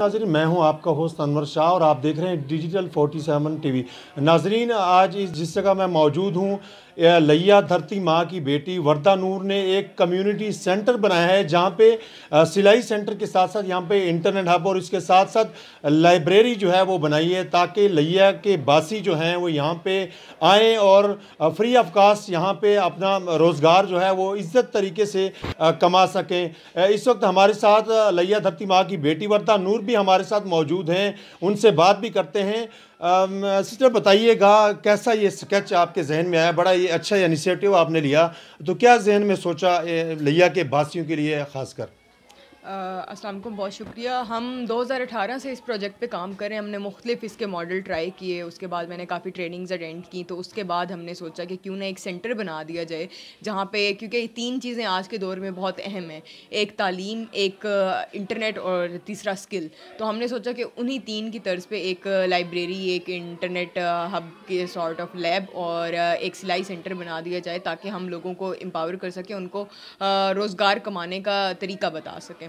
नाजरीन मैं हूं आपका होस्ट अनवर शाह और आप देख रहे हैं डिजिटल 47 टीवी नाजरीन आज इस जिस जगह मैं मौजूद हूं लैया धरती माँ की बेटी वर्दा नूर ने एक कम्युनिटी सेंटर बनाया है जहाँ पे सिलाई सेंटर के साथ साथ यहाँ पे इंटरनेट हब और इसके साथ साथ लाइब्रेरी जो है वो बनाई है ताकि लैया के बासी जो हैं वो यहाँ पर आएँ और फ्री ऑफ कास्ट यहाँ पर अपना रोज़गार जो है वो इज़्ज़त तरीके से कमा सकें इस वक्त हमारे साथ लैया धरती माँ की बेटी वर्दा नूर भी हमारे साथ मौजूद हैं उनसे बात भी करते हैं सिस्टर बताइएगा कैसा ये स्केच आपके जहन में आया बड़ा ये अच्छा इनिशिएटिव आपने लिया तो क्या जहन में सोचा लिया के बासियों के लिए खासकर अस्सलाम बहुत शुक्रिया हम 2018 से इस प्रोजेक्ट पे काम कर रहे हैं हमने मुख्तलिफ इसके मॉडल ट्राई किए उसके बाद मैंने काफ़ी ट्रेनिंग्स अटेंड की तो उसके बाद हमने सोचा कि क्यों ना एक सेंटर बना दिया जाए जहाँ पे क्योंकि तीन चीज़ें आज के दौर में बहुत अहम हैं एक तालीम एक इंटरनेट और तीसरा स्किल तो हमने सोचा कि उन्हीं तीन की तर्ज पर एक लाइब्रेरी एक इंटरनेट हब के सॉर्ट ऑफ लैब और एक सिलाई सेंटर बना दिया जाए ताकि हम लोगों को एम्पावर कर सकें उनको रोज़गार कमाने का तरीका बता सकें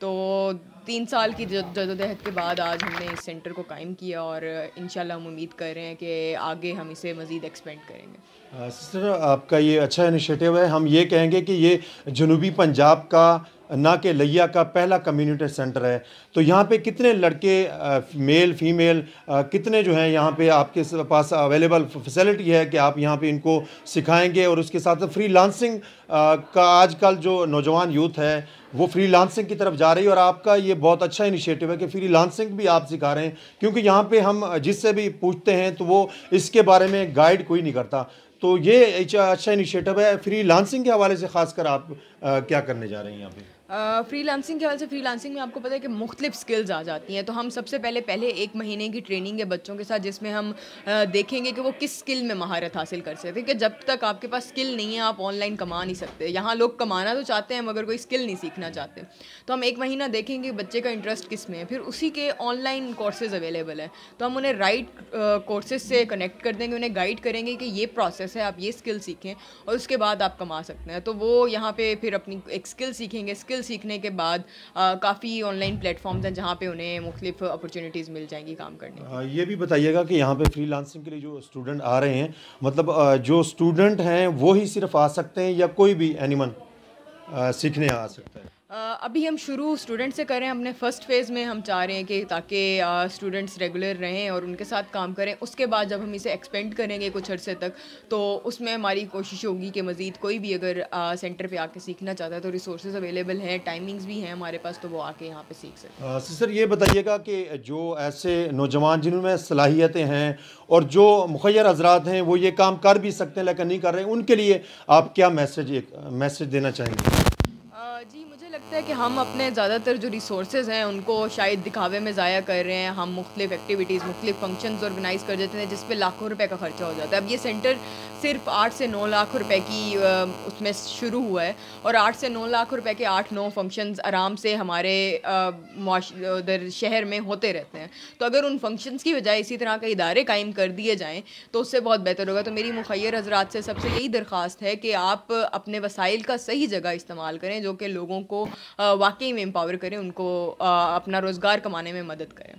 तो तीन साल की जदोजहद के बाद आज हमने इस सेंटर को कायम किया और इन हम उम्मीद कर रहे हैं कि आगे हम इसे मज़ीद एक्सपेंड करेंगे सिस्टर आपका ये अच्छा इनिशिएटिव है हम ये कहेंगे कि ये जनूबी पंजाब का ना के लिया का पहला कम्युनिटी सेंटर है तो यहाँ पे कितने लड़के मेल फीमेल कितने जो हैं यहाँ पे आपके पास अवेलेबल फैसिलिटी है कि आप यहाँ पे इनको सिखाएंगे और उसके साथ फ्री लांसिंग का आजकल जो नौजवान यूथ है वो फ्री लांसिंग की तरफ जा जा रही है और आपका ये बहुत अच्छा इनिशिएटिव है कि फ्री लांसिंग भी आप सिखा रहे हैं क्योंकि यहाँ पे हम जिससे भी पूछते हैं तो वो इसके बारे में गाइड कोई नहीं करता तो ये अच्छा इनिशिएटिव है फ्री लांसिंग के हवाले से खासकर आप आ, क्या करने जा रहे हैं यहाँ पे फ्री लांसिंग के हवाले से फ्री लांसिंग में आपको पता है कि मुख्तलिफ स्किल्स आ जाती हैं तो हम सबसे पहले पहले एक महीने की ट्रेनिंग है बच्चों के साथ जिसमें हम देखेंगे कि वो किस स्किल में महारत हासिल कर सकते क्योंकि जब तक आपके पास स्किल नहीं है आप ऑनलाइन कमा नहीं सकते यहाँ लोग कमाना तो चाहते हैं मगर कोई स्किल नहीं सीखना चाहते तो हम एक महीना देखेंगे बच्चे का इंटरेस्ट किस में है फिर उसी के ऑनलाइन कोर्सेज़ अवेलेबल है तो हम उन्हें राइट कोर्सेज से कनेक्ट कर देंगे उन्हें गाइड करेंगे कि ये प्रोसेस है आप ये स्किल सीखें और उसके बाद आप कमा सकते हैं तो वो यहाँ पर फिर फिर अपनी एक स्किल सीखेंगे स्किल सीखने के बाद काफ़ी ऑनलाइन प्लेटफॉर्म्स हैं जहाँ पे उन्हें मुख्तफ अपॉर्चुनिटीज़ मिल जाएंगी काम करने आ, हाँ, ये भी बताइएगा कि यहाँ पे फ्रीलांसिंग के लिए जो स्टूडेंट आ रहे हैं मतलब जो स्टूडेंट हैं वो ही सिर्फ आ सकते हैं या कोई भी एनिमल सीखने आ सकता है अभी हम शुरू स्टूडेंट से कर रहे हैं हमने फ़र्स्ट फेज़ में हम चाह रहे हैं कि ताकि स्टूडेंट्स रेगुलर रहें और उनके साथ काम करें उसके बाद जब हम इसे एक्सपेंड करेंगे कुछ अर्से तक तो उसमें हमारी कोशिश होगी कि मज़ीद कोई भी अगर आ, सेंटर पे आके सीखना चाहता है तो रिसोर्स अवेलेबल हैं टाइमिंग्स भी हैं हमारे पास तो वो आके यहाँ पर सीख सकते सर ये बताइएगा कि जो ऐसे नौजवान जिनमें सलाहियतें हैं और जो मुखर हजरात हैं वो ये काम कर भी सकते हैं लेकिन नहीं कर रहे हैं उनके लिए आप क्या मैसेज एक मैसेज देना चाहेंगे जी मुझे लगता है कि हम अपने ज़्यादातर जो रिसोर्सेज हैं उनको शायद दिखावे में ज़ाया कर रहे हैं हम मुख्तफ एक्टिविटीज़ मुख्तफ फंक्शन ऑर्गेनाइज़ कर देते हैं जिसपे लाखों रुपए का ख़र्चा हो जाता है अब ये सेंटर सिर्फ आठ से नौ लाख रुपए की उसमें शुरू हुआ है और आठ से नौ लाख रुपए के आठ नौ फंक्शन आराम से हमारे उधर शहर में होते रहते हैं तो अगर उन फंक्शंस की बजाय इसी तरह के इदारे कायम कर दिए जाएँ तो उससे बहुत बेहतर होगा तो मेरी मुखैर हजरात से सबसे यही दरख्वास्त है कि आप अपने वसाइल का सही जगह इस्तेमाल करें जो कि करके लोगों को वाकई में एम्पावर करें उनको अपना रोज़गार कमाने में मदद करें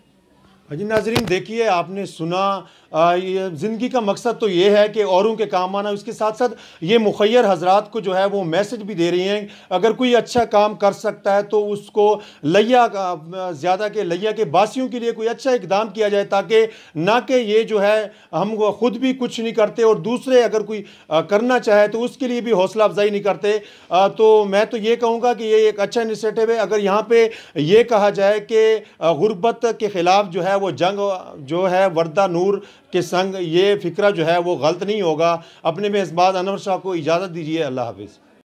हजी नाजरीन देखिए आपने सुना ज़िंदगी का मकसद तो ये है कि औरों के काम आना उसके साथ साथ ये मुखर हजरात को जो है वो मैसेज भी दे रही हैं अगर कोई अच्छा काम कर सकता है तो उसको लिया ज़्यादा के लिया के बासियों के लिए कोई अच्छा इकदाम किया जाए ताकि ना कि ये जो है हम खुद भी कुछ नहीं करते और दूसरे अगर कोई करना चाहे तो उसके लिए भी हौसला अफजाई नहीं करते तो मैं तो ये कहूँगा कि ये एक अच्छा इनिशेटिव है अगर यहाँ पर ये कहा जाए कि गुर्बत के ख़िलाफ़ जो है वो जंग जो है वर्दा नूर कि संग ये फ़िक्रा जो है वो गलत नहीं होगा अपने में इस अनवर शाह को इजाज़त दीजिए अल्लाह हाफिज़